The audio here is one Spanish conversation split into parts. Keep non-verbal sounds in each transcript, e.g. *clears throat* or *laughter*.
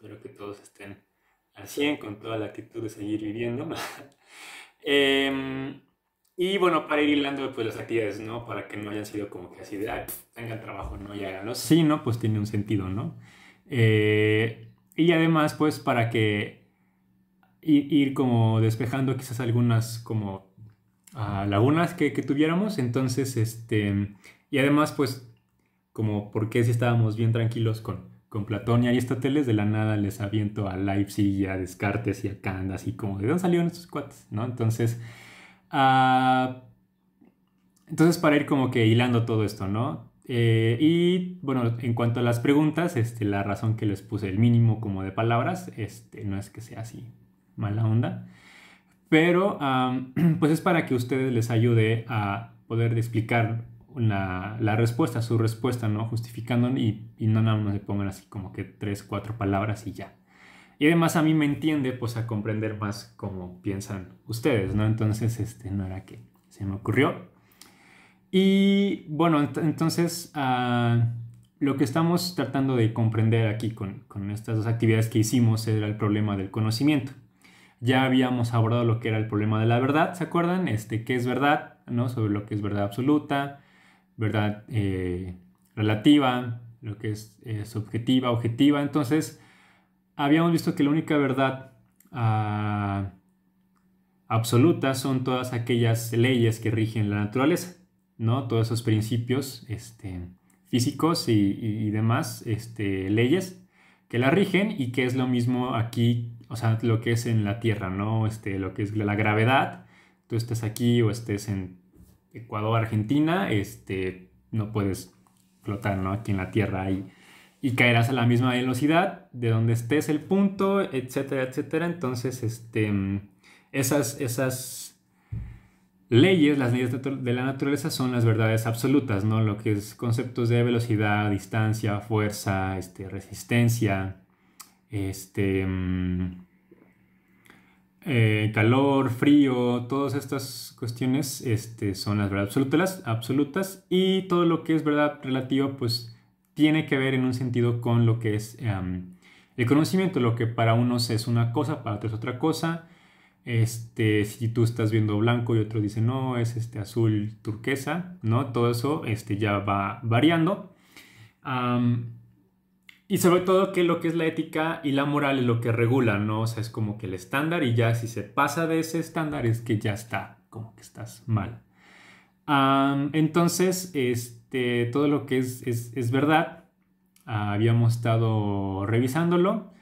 Espero que todos estén al 100 con toda la actitud de seguir viviendo. *laughs* Em, y bueno, para ir hilando pues, las actividades, ¿no? Para que no hayan sido como que así de, tengan trabajo, ¿no? Y háganlo. Sí, ¿no? Pues tiene un sentido, ¿no? Eh, y además, pues, para que ir, como despejando quizás algunas como ah, lagunas que, que, tuviéramos. Entonces, este... Y además, pues, como porque si estábamos bien tranquilos con, con Platón y Aristóteles, de la nada les aviento a Leipzig y a Descartes y a Kant, así como, ¿de dónde salieron estos cuates? ¿No? Entonces, ah, entonces para ir como que hilando todo esto, ¿no? Eh, y bueno, en cuanto a las preguntas, este, la razón que les puse el mínimo como de palabras, este, no es que sea así mala onda, pero *clears throat* pues es para que ustedes les ayude a poder explicar la, respuesta, su respuesta, ¿no? Justificando y, no nada más le pongan así como que tres, cuatro palabras y ya. Y además a mí me entiende pues a comprender más cómo piensan ustedes, ¿no? Entonces, este, no era que se me ocurrió. Y bueno, entonces ah, lo que estamos tratando de comprender aquí con, con estas dos actividades que hicimos era el problema del conocimiento. Ya habíamos abordado lo que era el problema de la verdad, ¿se acuerdan? Este, ¿qué es verdad? ¿No? Sobre lo que es verdad absoluta, verdad eh, relativa, lo que es, subjetiva, objetiva. Entonces, habíamos visto que la única verdad ah, absoluta son todas aquellas leyes que rigen la naturaleza, ¿no? Todos esos principios este, físicos y, demás este, leyes que la rigen y que es lo mismo aquí, o sea, lo que es en la Tierra, ¿no? Este, lo que es la gravedad, tú estás aquí o estés en Ecuador, Argentina, este, no puedes flotar, ¿no? Aquí en la Tierra y, y caerás a la misma velocidad de donde estés el punto, etcétera, etcétera. Entonces, este, esas, esas leyes, las leyes de la naturaleza son las verdades absolutas, ¿no? Lo que es conceptos de velocidad, distancia, fuerza, este, resistencia, este... Mm, eh, calor, frío, todas estas cuestiones este, son las verdades absolutas, absolutas y todo lo que es verdad relativa pues tiene que ver en un sentido con lo que es em, el conocimiento, lo que para unos es una cosa, para otros otra cosa. Este, si tú estás viendo blanco y otro dice no, es este azul turquesa, ¿no? Todo eso este, ya va variando. Y sobre todo que lo que es la ética y la moral es lo que regula, ¿no? O sea, es como que el estándar y ya si se pasa de ese estándar es que ya está, como que estás mal. entonces, este, todo lo que es, es, verdad, habíamos estado revisándolo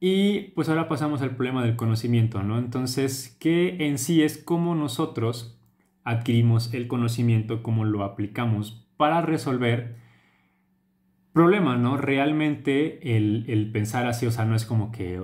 y pues ahora pasamos al problema del conocimiento, ¿no? Entonces, qué en sí es cómo nosotros adquirimos el conocimiento, cómo lo aplicamos para resolver problema, ¿no? Realmente el, pensar así, o sea, no es como que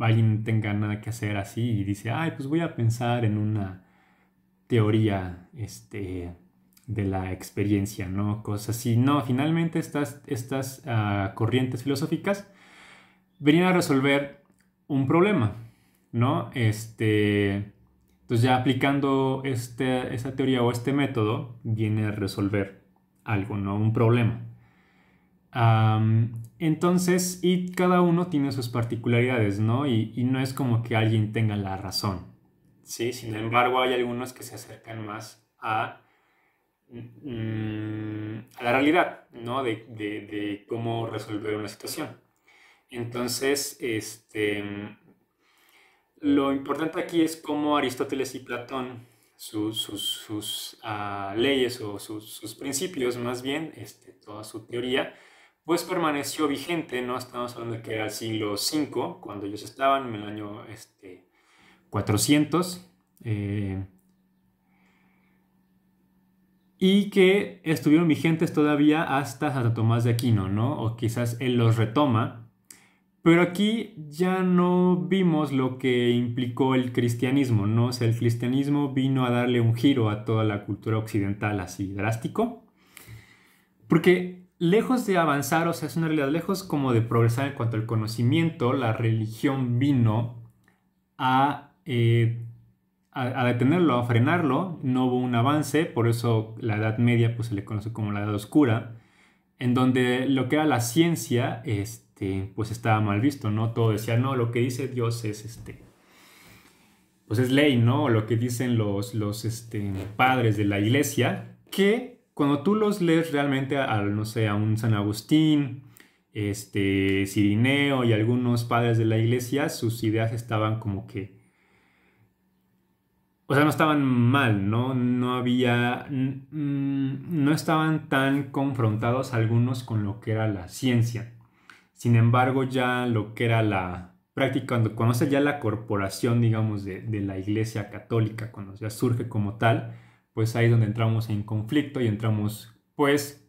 alguien tenga nada que hacer así y dice, ay, pues voy a pensar en una teoría este, de la experiencia, ¿no? Cosas así. No, finalmente estas, estas ah, corrientes filosóficas venían a resolver un problema, ¿no? Este, entonces ya aplicando este, teoría o este método viene a resolver algo, ¿no? Un problema entonces, y cada uno tiene sus particularidades, ¿no? Y, no es como que alguien tenga la razón. Sí, sin embargo, hay algunos que se acercan más a, mm, a la realidad, ¿no? De, cómo resolver una situación. Entonces, este, lo importante aquí es cómo Aristóteles y Platón, sus, ah, leyes o sus, principios, más bien, este, toda su teoría, pues permaneció vigente, ¿no? Estamos hablando de que era el siglo V, cuando ellos estaban, en el año este, 400, eh, y que estuvieron vigentes todavía hasta Santo Tomás de Aquino, ¿no? O quizás él los retoma, pero aquí ya no vimos lo que implicó el cristianismo, ¿no? O sea, el cristianismo vino a darle un giro a toda la cultura occidental así drástico, porque lejos de avanzar, o sea, es una realidad, lejos como de progresar en cuanto al conocimiento, la religión vino eh, a, detenerlo, a frenarlo, no hubo un avance, por eso la Edad Media pues, se le conoce como la Edad Oscura, en donde lo que era la ciencia este, pues estaba mal visto, ¿no? Todo decía, no, lo que dice Dios es este. Pues es ley, ¿no? Lo que dicen los, los este, padres de la iglesia, que cuando tú los lees realmente al no sé, a un San Agustín, este, Cirineo y algunos padres de la iglesia, sus ideas estaban como que... O sea, no estaban mal, ¿no? No había... Mm, no estaban tan confrontados algunos con lo que era la ciencia. Sin embargo, ya lo que era la práctica, cuando conoce ya la corporación, digamos, de, de la Iglesia Católica, cuando ya surge como tal, pues ahí es donde entramos en conflicto y entramos pues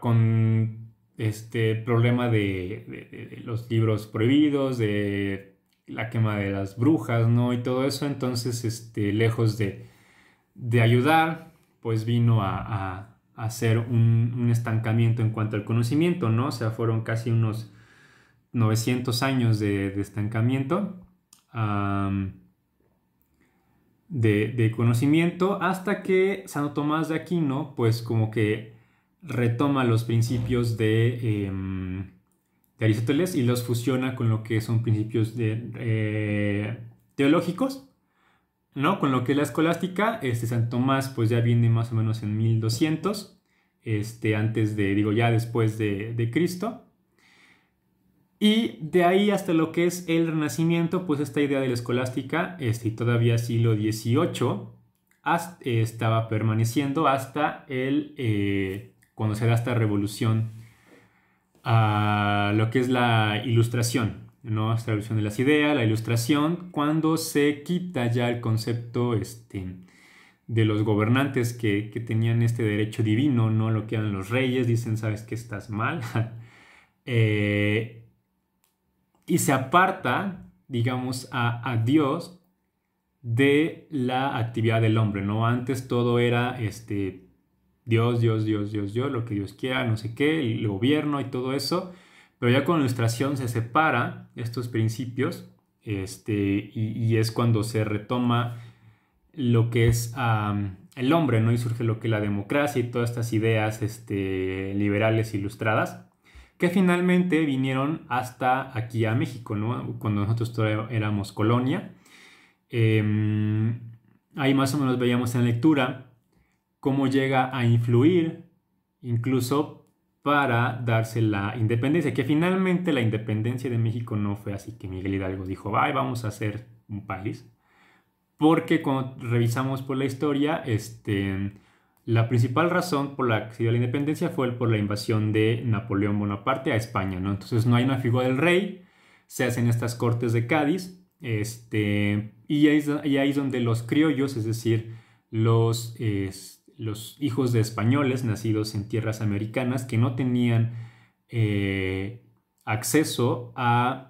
con este problema de, los libros prohibidos, de la quema de las brujas, ¿no? Y todo eso, entonces, este, lejos de, ayudar, pues vino a, hacer un, estancamiento en cuanto al conocimiento, ¿no? O sea, fueron casi unos 900 años de, estancamiento de, conocimiento hasta que Santo Tomás de Aquino pues como que retoma los principios de, em, Aristóteles y los fusiona con lo que son principios de, eh, teológicos, ¿no? Con lo que es la escolástica, este San Tomás pues ya viene más o menos en 1200, este, antes de, digo ya después de Cristo, y de ahí hasta lo que es el Renacimiento, pues esta idea de la escolástica, este, todavía siglo XVIII, estaba permaneciendo hasta el, eh, cuando se da esta revolución a lo que es la ilustración, ¿no? Esta revolución de las ideas, la ilustración, cuando se quita ya el concepto este, de los gobernantes que, que tenían este derecho divino, ¿no? Lo que eran los reyes, dicen, sabes que estás mal. *laughs* eh, y se aparta, digamos, a, Dios de la actividad del hombre, ¿no? Antes todo era este, Dios, Dios, Dios, Dios, yo, lo que Dios quiera, no sé qué, el gobierno y todo eso, pero ya con ilustración se separa estos principios este, y, es cuando se retoma lo que es el hombre, ¿no? Y surge lo que es la democracia y todas estas ideas este, liberales ilustradas que finalmente vinieron hasta aquí a México, ¿no? Cuando nosotros éramos colonia. Em, ahí más o menos veíamos en la lectura cómo llega a influir incluso para darse la independencia, que finalmente la independencia de México no fue así que Miguel Hidalgo dijo, vamos a hacer un país, porque cuando revisamos por la historia, este, la principal razón por la que se dio la independencia fue por la invasión de Napoleón Bonaparte a España, ¿no? Entonces no hay una figura del rey, se hacen estas cortes de Cádiz, este, y, ahí, es donde los criollos, es decir, los, los hijos de españoles nacidos en tierras americanas que no tenían eh, acceso a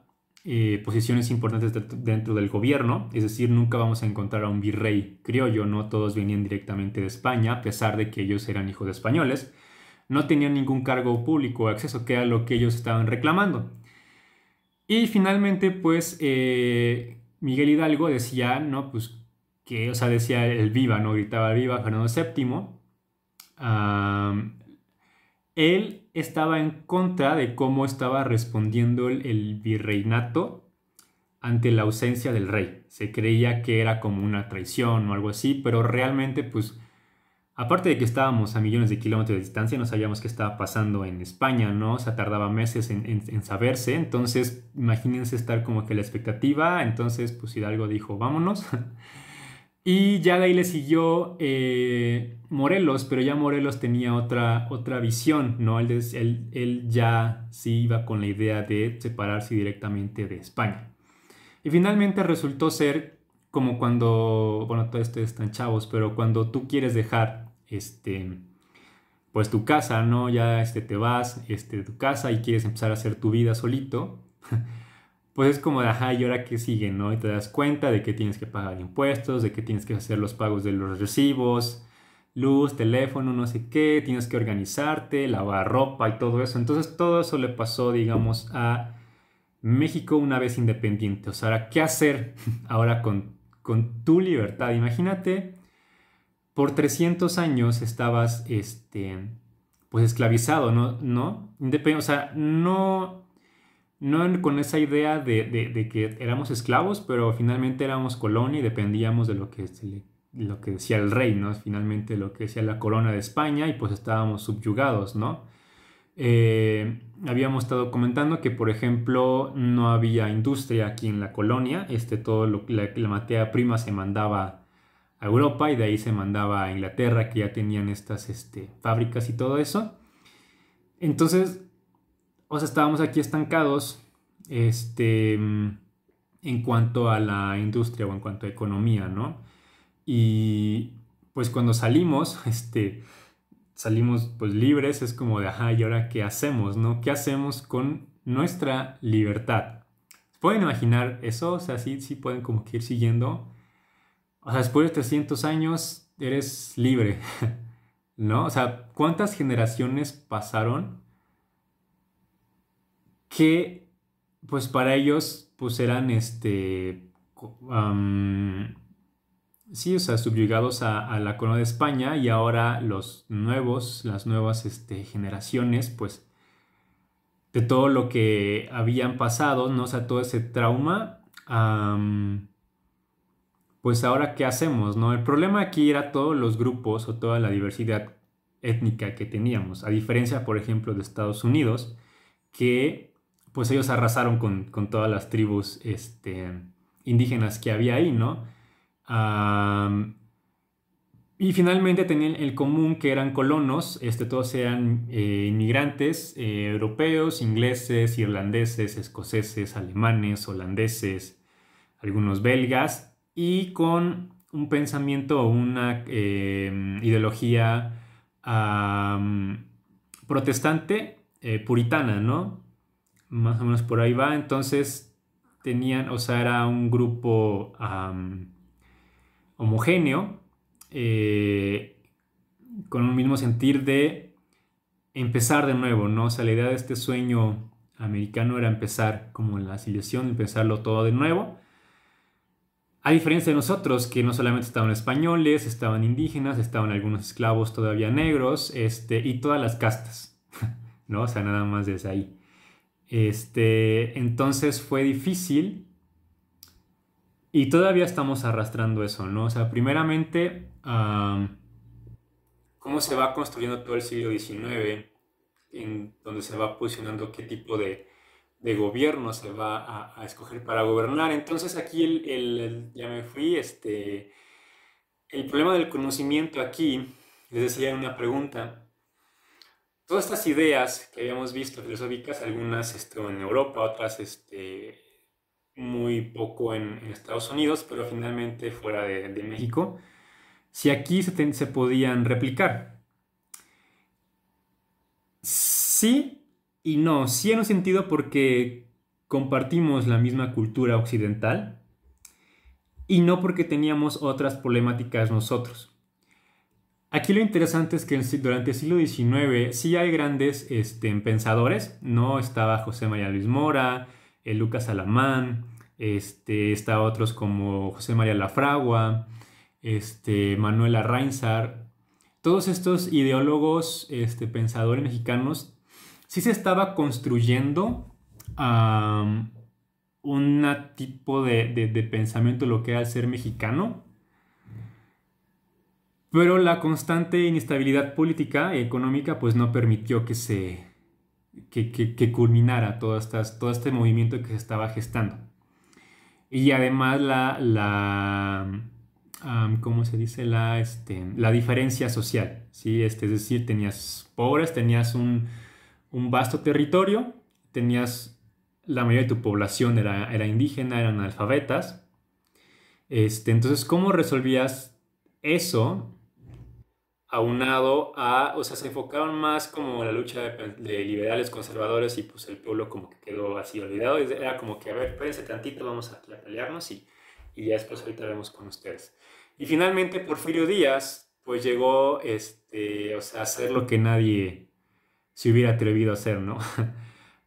eh, posiciones importantes dentro del gobierno, es decir, nunca vamos a encontrar a un virrey criollo, no todos venían directamente de España, a pesar de que ellos eran hijos de españoles, no tenían ningún cargo público o acceso, que era lo que ellos estaban reclamando. Y finalmente, pues, eh, Miguel Hidalgo decía, ¿no? Pues que, o sea, decía el viva, ¿no? Gritaba viva Fernando VII él estaba en contra de cómo estaba respondiendo el, virreinato ante la ausencia del rey. Se creía que era como una traición o algo así, pero realmente pues aparte de que estábamos a millones de kilómetros de distancia, no sabíamos qué estaba pasando en España, ¿no? O sea, tardaba meses en, en, saberse, entonces imagínense estar como que la expectativa, entonces pues Hidalgo dijo, vámonos. *laughs* Y ya de ahí le siguió eh, Morelos, pero ya Morelos tenía otra, otra visión, ¿no? Él, él, él, ya sí iba con la idea de separarse directamente de España. Y finalmente resultó ser como cuando, bueno, todos ustedes están chavos, pero cuando tú quieres dejar, este, pues tu casa, ¿no? Ya este, te vas, este, de tu casa y quieres empezar a hacer tu vida solito. *laughs* pues es como de, ajá, ¿y ahora qué sigue, no? Y te das cuenta de que tienes que pagar impuestos, de que tienes que hacer los pagos de los recibos, luz, teléfono, no sé qué, tienes que organizarte, lavar ropa y todo eso. Entonces todo eso le pasó, digamos, a México una vez independiente. O sea, ¿qué hacer *laughs* ahora con, tu libertad? Imagínate, por 300 años estabas, este, pues esclavizado, ¿no? ¿No? o sea, no no con esa idea de, que éramos esclavos, pero finalmente éramos colonia y dependíamos de lo que, lo que decía el rey, ¿no? Finalmente lo que decía la corona de España y pues estábamos subyugados, ¿no? Eh, habíamos estado comentando que, por ejemplo, no había industria aquí en la colonia, este, todo lo, la, la materia prima se mandaba a Europa y de ahí se mandaba a Inglaterra, que ya tenían estas este, fábricas y todo eso. Entonces, o sea, estábamos aquí estancados este, en cuanto a la industria o en cuanto a economía, ¿no? Y pues cuando salimos, *laughs* este, salimos pues libres, es como de, ajá, ¿y ahora qué hacemos, no? ¿Qué hacemos con nuestra libertad? ¿Pueden imaginar eso? O sea, sí, sí pueden como que ir siguiendo. O sea, después de 300 años eres libre, *laughs* ¿no? O sea, ¿cuántas generaciones pasaron que pues para ellos pues eran este... sí, o sea, subyugados a, la corona de España y ahora los nuevos, las nuevas este, generaciones, pues de todo lo que habían pasado, ¿no? O sea, todo ese trauma, pues ahora qué hacemos, ¿no? El problema aquí era todos los grupos o toda la diversidad étnica que teníamos, a diferencia, por ejemplo, de Estados Unidos, que pues ellos arrasaron con, todas las tribus este, indígenas que había ahí, ¿no? y finalmente tenían el común que eran colonos, este, todos eran eh, inmigrantes eh, europeos, ingleses, irlandeses, escoceses, alemanes, holandeses, algunos belgas, y con un pensamiento o una em, ideología protestante, eh, puritana, ¿no? Más o menos por ahí va. Entonces tenían, o sea, era un grupo homogéneo, eh, con un mismo sentir de empezar de nuevo, ¿no? O sea, la idea de este sueño americano era empezar como la y empezarlo todo de nuevo. A diferencia de nosotros, que no solamente estaban españoles, estaban indígenas, estaban algunos esclavos todavía negros, este, y todas las castas, *laughs* ¿no? O sea, nada más desde ahí. Este, entonces fue difícil y todavía estamos arrastrando eso, ¿no? O sea, primeramente, cómo se va construyendo todo el siglo XIX, en donde se va posicionando qué tipo de, gobierno se va a, escoger para gobernar. Entonces aquí el, ya me fui, este, el problema del conocimiento aquí, les decía una pregunta, todas estas ideas que habíamos visto filosóficas, algunas este, en Europa, otras este, muy poco en, Estados Unidos, pero finalmente fuera de, México, si aquí se podían replicar. Sí y no, sí en un sentido porque compartimos la misma cultura occidental y no porque teníamos otras problemáticas nosotros. Aquí lo interesante es que durante el siglo XIX sí hay grandes este, pensadores, ¿no? Estaba José María Luis Mora, el eh, Lucas Alamán, este, está otros como José María Lafragua, este, Manuel Arrainzar. Todos estos ideólogos, este, pensadores mexicanos, sí se estaba construyendo un tipo de, de, de pensamiento lo que era el ser mexicano, pero la constante inestabilidad política y económica pues no permitió que se que, que, culminara todo, estas, todo este movimiento que se estaba gestando. Y además la, la ¿cómo se dice? La, este, la diferencia social, ¿sí? Este, es decir, tenías pobres, tenías un, un vasto territorio, tenías la mayoría de tu población era, era indígena, eran alfabetas. Este, entonces, ¿cómo resolvías eso aunado a, o sea, se enfocaron más como en la lucha de, liberales conservadores y pues el pueblo como que quedó así olvidado. Era como que, a ver, espérense tantito, vamos a, pelearnos y, y ya después ahorita vemos con ustedes. Y finalmente Porfirio Díaz, pues llegó este, o sea, a hacer lo que nadie se hubiera atrevido a hacer, ¿no? *laughs*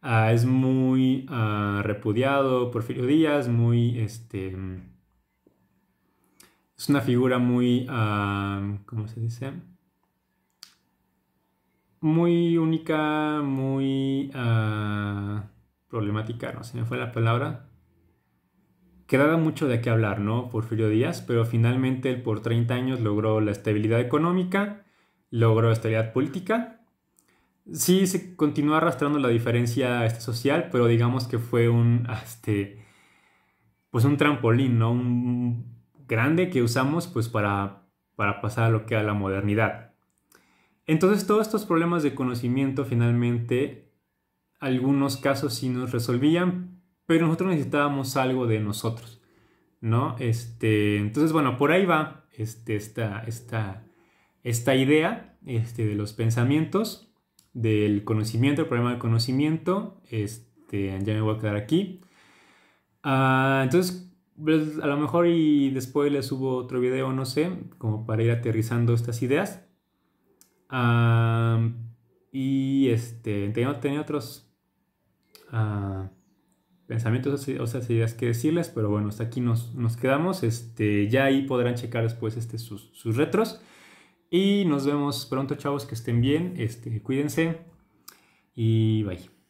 Ah, es muy ah, repudiado Porfirio Díaz, muy, este, es una figura muy, ah, ¿cómo se dice? muy única, muy ah, problemática, no se me fue la palabra, quedaba mucho de qué hablar, ¿no? Porfirio Díaz, pero finalmente él por 30 años logró la estabilidad económica, logró estabilidad política. Sí, se continuó arrastrando la diferencia este, social, pero digamos que fue un, *laughs* este, pues un trampolín, ¿no? Un grande que usamos pues para, para pasar a lo que era la modernidad. Entonces todos estos problemas de conocimiento finalmente, algunos casos sí nos resolvían, pero nosotros necesitábamos algo de nosotros, ¿no? Este, entonces, bueno, por ahí va este, esta, esta, idea este, de los pensamientos, del conocimiento, el problema del conocimiento, este, ya me voy a quedar aquí. Ah, entonces, pues, a lo mejor y después les subo otro video, no sé, como para ir aterrizando estas ideas y este, tenía, otros ah, pensamientos o sea, ideas que decirles, pero bueno, hasta aquí nos, nos quedamos. Este, ya ahí podrán checar después este, sus, sus, retros. Y nos vemos pronto, chavos, que estén bien, este, cuídense y bye.